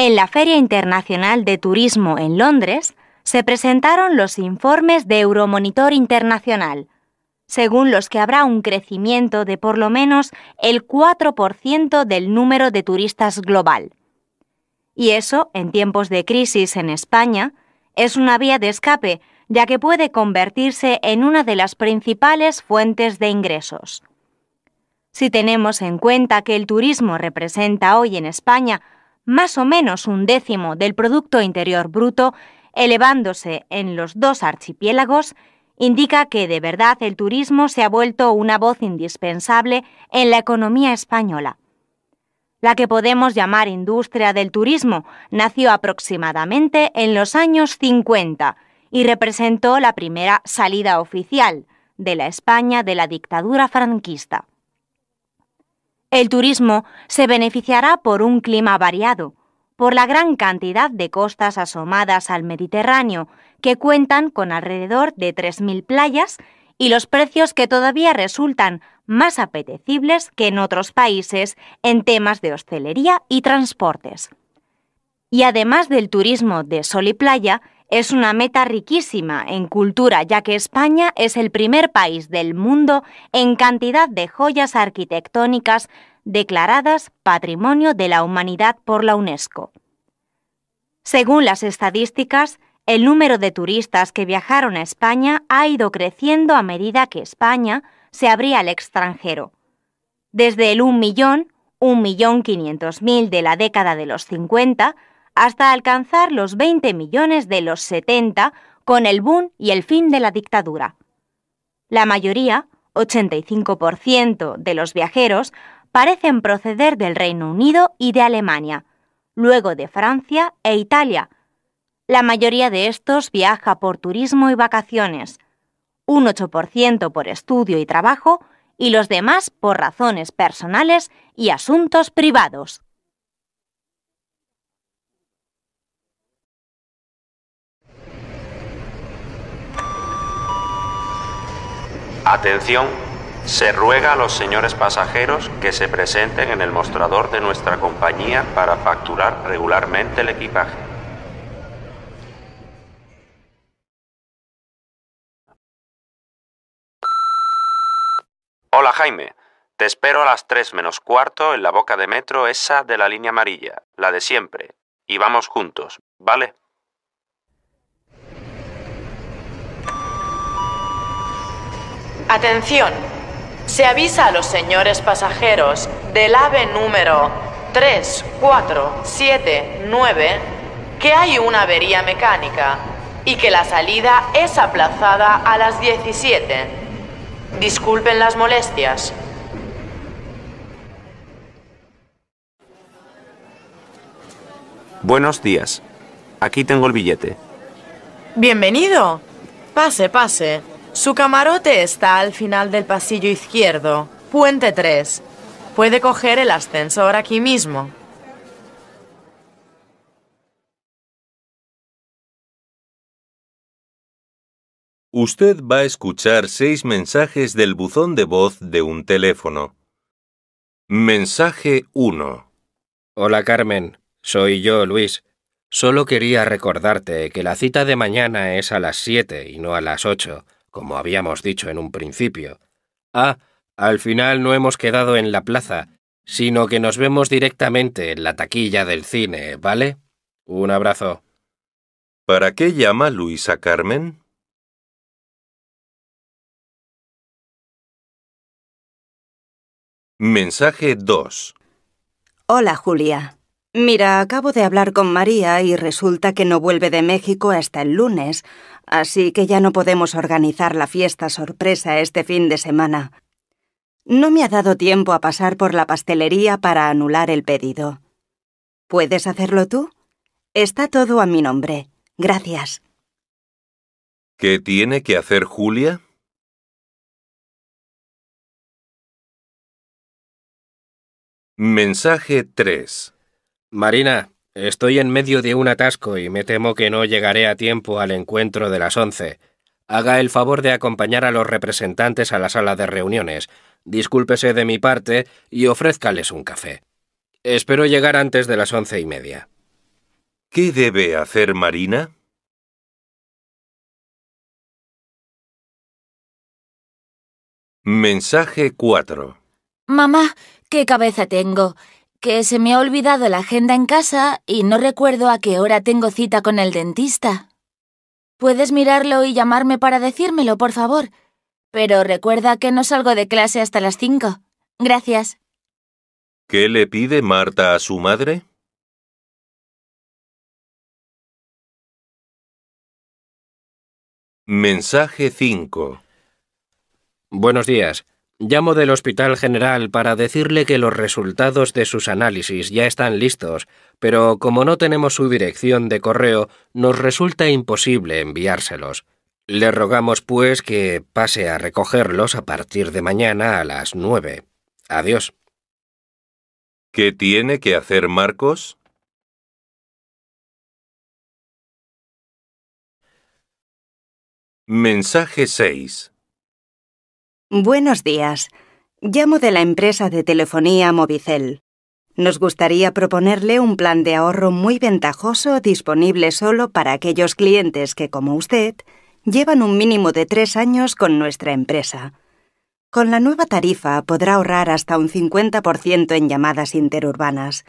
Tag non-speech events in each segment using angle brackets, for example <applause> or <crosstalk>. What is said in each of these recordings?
En la Feria Internacional de Turismo en Londres se presentaron los informes de Euromonitor Internacional, según los que habrá un crecimiento de por lo menos el 4% del número de turistas global. Y eso, en tiempos de crisis en España, es una vía de escape, ya que puede convertirse en una de las principales fuentes de ingresos. Si tenemos en cuenta que el turismo representa hoy en España más o menos un décimo del Producto Interior Bruto, elevándose en los dos archipiélagos, indica que de verdad el turismo se ha vuelto una voz indispensable en la economía española. La que podemos llamar industria del turismo nació aproximadamente en los años 50 y representó la primera salida oficial de la España de la dictadura franquista. El turismo se beneficiará por un clima variado, por la gran cantidad de costas asomadas al Mediterráneo, que cuentan con alrededor de 3.000 playas, y los precios que todavía resultan más apetecibles que en otros países en temas de hostelería y transportes. Y además del turismo de sol y playa, es una meta riquísima en cultura, ya que España es el primer país del mundo en cantidad de joyas arquitectónicas declaradas Patrimonio de la Humanidad por la UNESCO. Según las estadísticas, el número de turistas que viajaron a España ha ido creciendo a medida que España se abría al extranjero. Desde el 1 millón, 1.500.000 de la década de los 50, hasta alcanzar los 20 millones de los 70 con el boom y el fin de la dictadura. La mayoría, 85% de los viajeros, parecen proceder del Reino Unido y de Alemania, luego de Francia e Italia. La mayoría de estos viaja por turismo y vacaciones, un 8% por estudio y trabajo y los demás por razones personales y asuntos privados. Atención, se ruega a los señores pasajeros que se presenten en el mostrador de nuestra compañía para facturar regularmente el equipaje. Hola Jaime, te espero a las 3 menos cuarto en la boca de metro esa de la línea amarilla, la de siempre, y vamos juntos, ¿vale? Atención. Se avisa a los señores pasajeros del ave número 3479 que hay una avería mecánica y que la salida es aplazada a las 17. Disculpen las molestias. Buenos días. Aquí tengo el billete. Bienvenido. Pase, pase. Su camarote está al final del pasillo izquierdo, puente 3. Puede coger el ascensor aquí mismo. Usted va a escuchar seis mensajes del buzón de voz de un teléfono. Mensaje 1. Hola Carmen, soy yo, Luis. Solo quería recordarte que la cita de mañana es a las 7 y no a las 8 como habíamos dicho en un principio. Ah, al final no hemos quedado en la plaza, sino que nos vemos directamente en la taquilla del cine, ¿vale? Un abrazo. ¿Para qué llama Luisa Carmen? Mensaje 2. Hola, Julia. Mira, acabo de hablar con María y resulta que no vuelve de México hasta el lunes, así que ya no podemos organizar la fiesta sorpresa este fin de semana. No me ha dado tiempo a pasar por la pastelería para anular el pedido. ¿Puedes hacerlo tú? Está todo a mi nombre. Gracias. ¿Qué tiene que hacer Julia? Mensaje 3 Marina, estoy en medio de un atasco y me temo que no llegaré a tiempo al encuentro de las once. Haga el favor de acompañar a los representantes a la sala de reuniones. Discúlpese de mi parte y ofrézcales un café. Espero llegar antes de las once y media. ¿Qué debe hacer Marina? Mensaje 4. Mamá, qué cabeza tengo que se me ha olvidado la agenda en casa y no recuerdo a qué hora tengo cita con el dentista. Puedes mirarlo y llamarme para decírmelo, por favor. Pero recuerda que no salgo de clase hasta las cinco. Gracias. ¿Qué le pide Marta a su madre? Mensaje 5 Buenos días. Llamo del Hospital General para decirle que los resultados de sus análisis ya están listos, pero como no tenemos su dirección de correo, nos resulta imposible enviárselos. Le rogamos, pues, que pase a recogerlos a partir de mañana a las nueve. Adiós. ¿Qué tiene que hacer Marcos? Mensaje 6. Buenos días. Llamo de la empresa de telefonía Movicel. Nos gustaría proponerle un plan de ahorro muy ventajoso disponible solo para aquellos clientes que, como usted, llevan un mínimo de tres años con nuestra empresa. Con la nueva tarifa podrá ahorrar hasta un 50% en llamadas interurbanas.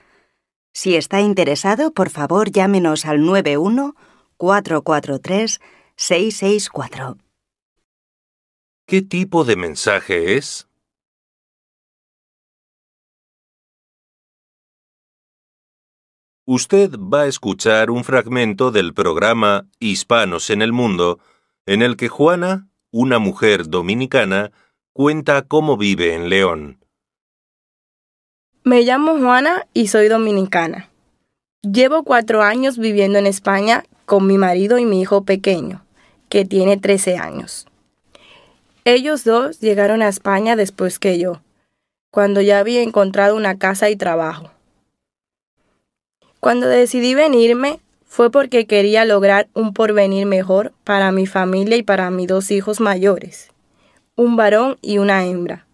Si está interesado, por favor llámenos al 91 443 664. ¿Qué tipo de mensaje es? Usted va a escuchar un fragmento del programa Hispanos en el Mundo, en el que Juana, una mujer dominicana, cuenta cómo vive en León. Me llamo Juana y soy dominicana. Llevo cuatro años viviendo en España con mi marido y mi hijo pequeño, que tiene 13 años. Ellos dos llegaron a España después que yo, cuando ya había encontrado una casa y trabajo. Cuando decidí venirme fue porque quería lograr un porvenir mejor para mi familia y para mis dos hijos mayores, un varón y una hembra,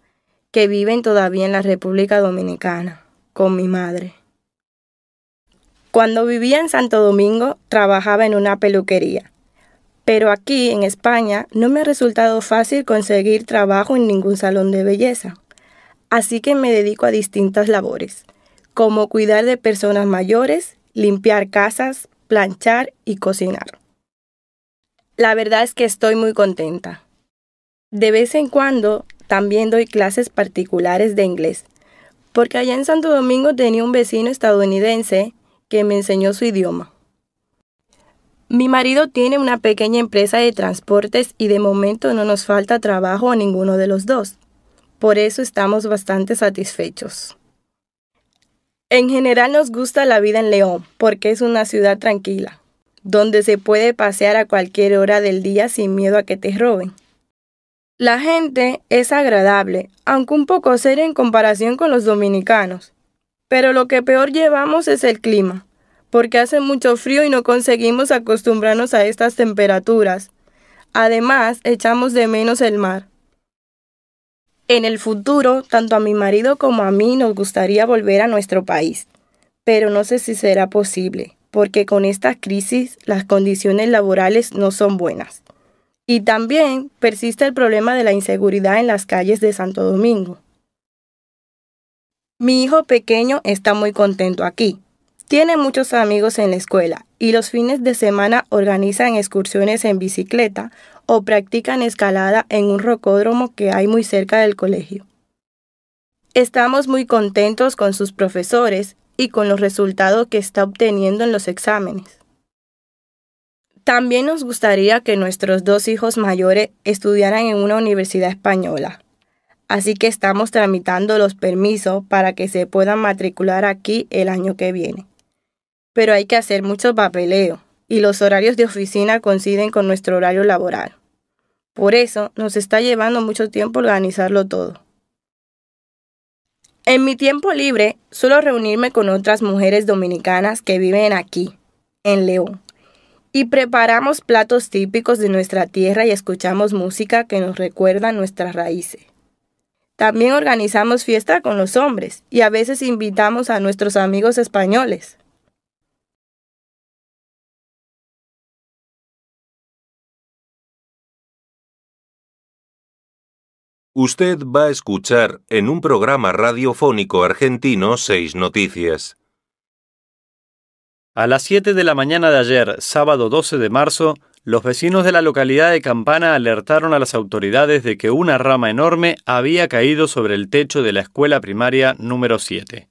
que viven todavía en la República Dominicana, con mi madre. Cuando vivía en Santo Domingo, trabajaba en una peluquería pero aquí, en España, no me ha resultado fácil conseguir trabajo en ningún salón de belleza. Así que me dedico a distintas labores, como cuidar de personas mayores, limpiar casas, planchar y cocinar. La verdad es que estoy muy contenta. De vez en cuando también doy clases particulares de inglés, porque allá en Santo Domingo tenía un vecino estadounidense que me enseñó su idioma. Mi marido tiene una pequeña empresa de transportes y de momento no nos falta trabajo a ninguno de los dos. Por eso estamos bastante satisfechos. En general nos gusta la vida en León porque es una ciudad tranquila, donde se puede pasear a cualquier hora del día sin miedo a que te roben. La gente es agradable, aunque un poco seria en comparación con los dominicanos. Pero lo que peor llevamos es el clima porque hace mucho frío y no conseguimos acostumbrarnos a estas temperaturas. Además, echamos de menos el mar. En el futuro, tanto a mi marido como a mí nos gustaría volver a nuestro país, pero no sé si será posible, porque con esta crisis las condiciones laborales no son buenas. Y también persiste el problema de la inseguridad en las calles de Santo Domingo. Mi hijo pequeño está muy contento aquí, tiene muchos amigos en la escuela y los fines de semana organizan excursiones en bicicleta o practican escalada en un rocódromo que hay muy cerca del colegio. Estamos muy contentos con sus profesores y con los resultados que está obteniendo en los exámenes. También nos gustaría que nuestros dos hijos mayores estudiaran en una universidad española. Así que estamos tramitando los permisos para que se puedan matricular aquí el año que viene pero hay que hacer mucho papeleo y los horarios de oficina coinciden con nuestro horario laboral. Por eso nos está llevando mucho tiempo organizarlo todo. En mi tiempo libre suelo reunirme con otras mujeres dominicanas que viven aquí, en León, y preparamos platos típicos de nuestra tierra y escuchamos música que nos recuerda nuestras raíces. También organizamos fiesta con los hombres y a veces invitamos a nuestros amigos españoles. Usted va a escuchar en un programa radiofónico argentino seis noticias. A las 7 de la mañana de ayer, sábado 12 de marzo, los vecinos de la localidad de Campana alertaron a las autoridades de que una rama enorme había caído sobre el techo de la escuela primaria número 7.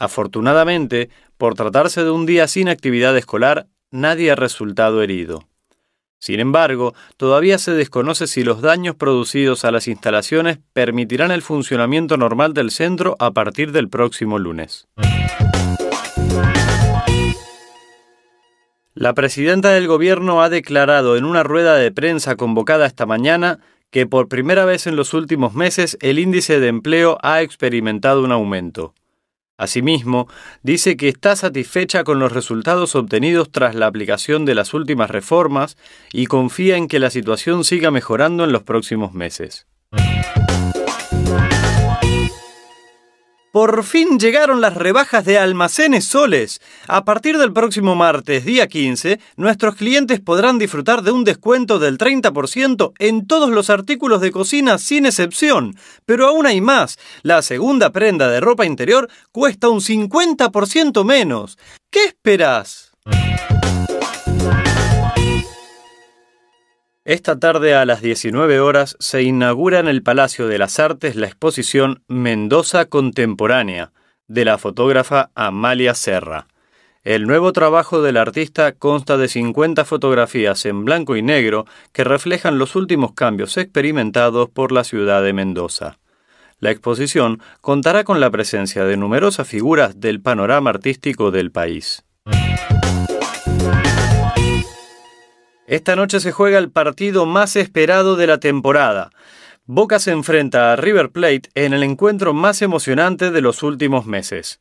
Afortunadamente, por tratarse de un día sin actividad escolar, nadie ha resultado herido. Sin embargo, todavía se desconoce si los daños producidos a las instalaciones permitirán el funcionamiento normal del centro a partir del próximo lunes. La presidenta del gobierno ha declarado en una rueda de prensa convocada esta mañana que por primera vez en los últimos meses el índice de empleo ha experimentado un aumento. Asimismo, dice que está satisfecha con los resultados obtenidos tras la aplicación de las últimas reformas y confía en que la situación siga mejorando en los próximos meses. Por fin llegaron las rebajas de almacenes soles. A partir del próximo martes, día 15, nuestros clientes podrán disfrutar de un descuento del 30% en todos los artículos de cocina sin excepción. Pero aún hay más. La segunda prenda de ropa interior cuesta un 50% menos. ¿Qué esperás? Esta tarde a las 19 horas se inaugura en el Palacio de las Artes la exposición Mendoza Contemporánea de la fotógrafa Amalia Serra. El nuevo trabajo del artista consta de 50 fotografías en blanco y negro que reflejan los últimos cambios experimentados por la ciudad de Mendoza. La exposición contará con la presencia de numerosas figuras del panorama artístico del país. Esta noche se juega el partido más esperado de la temporada. Boca se enfrenta a River Plate en el encuentro más emocionante de los últimos meses.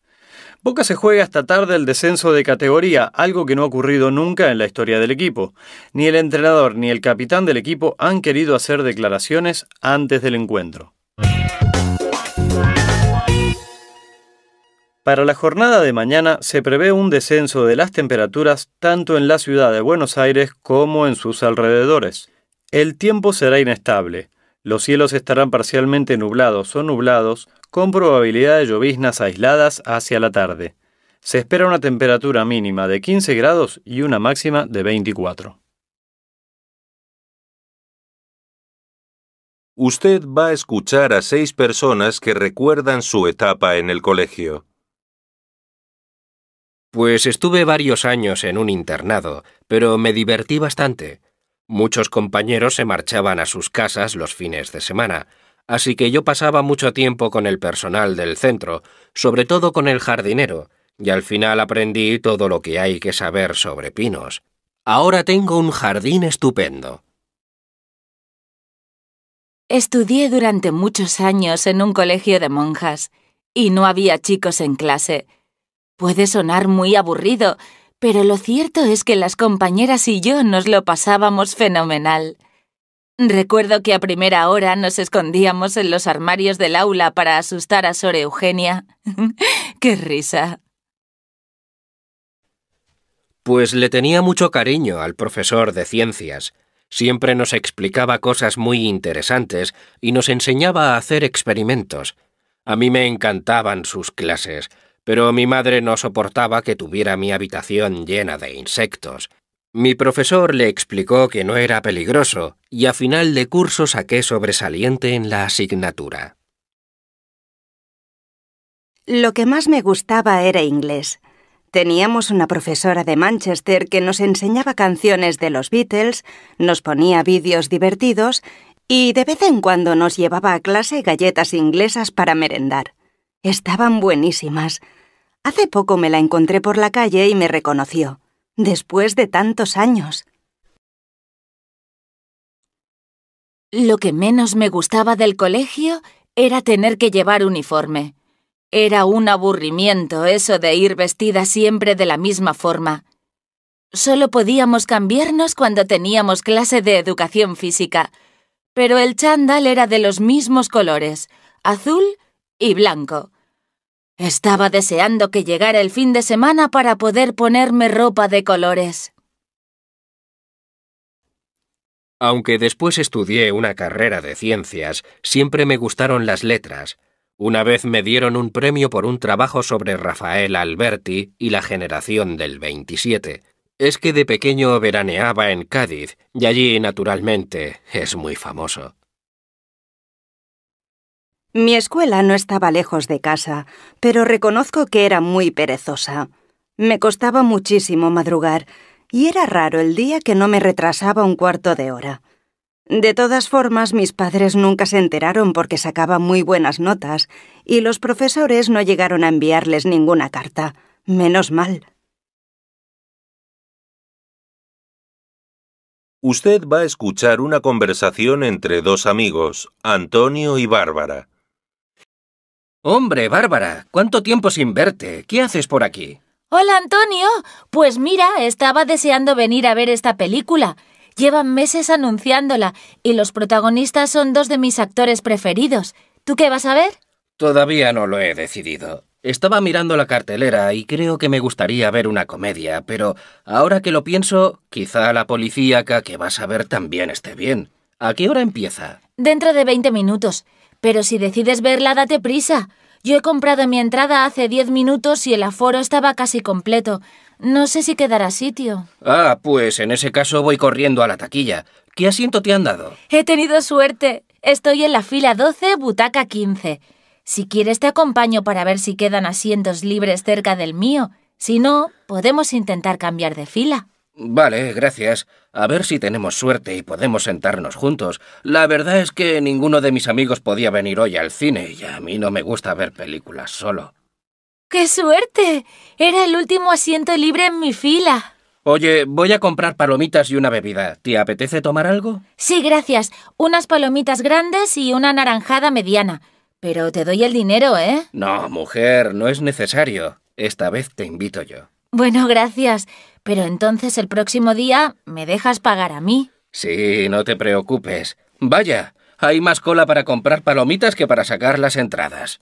Boca se juega esta tarde el descenso de categoría, algo que no ha ocurrido nunca en la historia del equipo. Ni el entrenador ni el capitán del equipo han querido hacer declaraciones antes del encuentro. Para la jornada de mañana se prevé un descenso de las temperaturas tanto en la ciudad de Buenos Aires como en sus alrededores. El tiempo será inestable. Los cielos estarán parcialmente nublados o nublados, con probabilidad de lloviznas aisladas hacia la tarde. Se espera una temperatura mínima de 15 grados y una máxima de 24. Usted va a escuchar a seis personas que recuerdan su etapa en el colegio. Pues estuve varios años en un internado, pero me divertí bastante. Muchos compañeros se marchaban a sus casas los fines de semana, así que yo pasaba mucho tiempo con el personal del centro, sobre todo con el jardinero, y al final aprendí todo lo que hay que saber sobre pinos. Ahora tengo un jardín estupendo. Estudié durante muchos años en un colegio de monjas, y no había chicos en clase, Puede sonar muy aburrido, pero lo cierto es que las compañeras y yo nos lo pasábamos fenomenal. Recuerdo que a primera hora nos escondíamos en los armarios del aula para asustar a Sor Eugenia. <laughs> ¡Qué risa! Pues le tenía mucho cariño al profesor de ciencias. Siempre nos explicaba cosas muy interesantes y nos enseñaba a hacer experimentos. A mí me encantaban sus clases pero mi madre no soportaba que tuviera mi habitación llena de insectos. Mi profesor le explicó que no era peligroso y a final de curso saqué sobresaliente en la asignatura. Lo que más me gustaba era inglés. Teníamos una profesora de Manchester que nos enseñaba canciones de los Beatles, nos ponía vídeos divertidos y de vez en cuando nos llevaba a clase galletas inglesas para merendar. Estaban buenísimas. Hace poco me la encontré por la calle y me reconoció, después de tantos años. Lo que menos me gustaba del colegio era tener que llevar uniforme. Era un aburrimiento eso de ir vestida siempre de la misma forma. Solo podíamos cambiarnos cuando teníamos clase de educación física, pero el chandal era de los mismos colores, azul y blanco. Estaba deseando que llegara el fin de semana para poder ponerme ropa de colores. Aunque después estudié una carrera de ciencias, siempre me gustaron las letras. Una vez me dieron un premio por un trabajo sobre Rafael Alberti y la generación del 27. Es que de pequeño veraneaba en Cádiz, y allí, naturalmente, es muy famoso. Mi escuela no estaba lejos de casa, pero reconozco que era muy perezosa. Me costaba muchísimo madrugar, y era raro el día que no me retrasaba un cuarto de hora. De todas formas, mis padres nunca se enteraron porque sacaba muy buenas notas, y los profesores no llegaron a enviarles ninguna carta. Menos mal. Usted va a escuchar una conversación entre dos amigos, Antonio y Bárbara. Hombre, Bárbara, ¿cuánto tiempo sin verte? ¿Qué haces por aquí? Hola, Antonio. Pues mira, estaba deseando venir a ver esta película. Llevan meses anunciándola y los protagonistas son dos de mis actores preferidos. ¿Tú qué vas a ver? Todavía no lo he decidido. Estaba mirando la cartelera y creo que me gustaría ver una comedia, pero ahora que lo pienso, quizá la policíaca que vas a ver también esté bien. ¿A qué hora empieza? Dentro de 20 minutos. Pero si decides verla, date prisa. Yo he comprado mi entrada hace 10 minutos y el aforo estaba casi completo. No sé si quedará sitio. Ah, pues en ese caso voy corriendo a la taquilla. ¿Qué asiento te han dado? He tenido suerte. Estoy en la fila 12, butaca 15. Si quieres te acompaño para ver si quedan asientos libres cerca del mío. Si no, podemos intentar cambiar de fila. Vale, gracias. A ver si tenemos suerte y podemos sentarnos juntos. La verdad es que ninguno de mis amigos podía venir hoy al cine y a mí no me gusta ver películas solo. ¡Qué suerte! Era el último asiento libre en mi fila. Oye, voy a comprar palomitas y una bebida. ¿Te apetece tomar algo? Sí, gracias. Unas palomitas grandes y una naranjada mediana. Pero te doy el dinero, ¿eh? No, mujer, no es necesario. Esta vez te invito yo. Bueno, gracias. Pero entonces el próximo día me dejas pagar a mí. Sí, no te preocupes. Vaya, hay más cola para comprar palomitas que para sacar las entradas.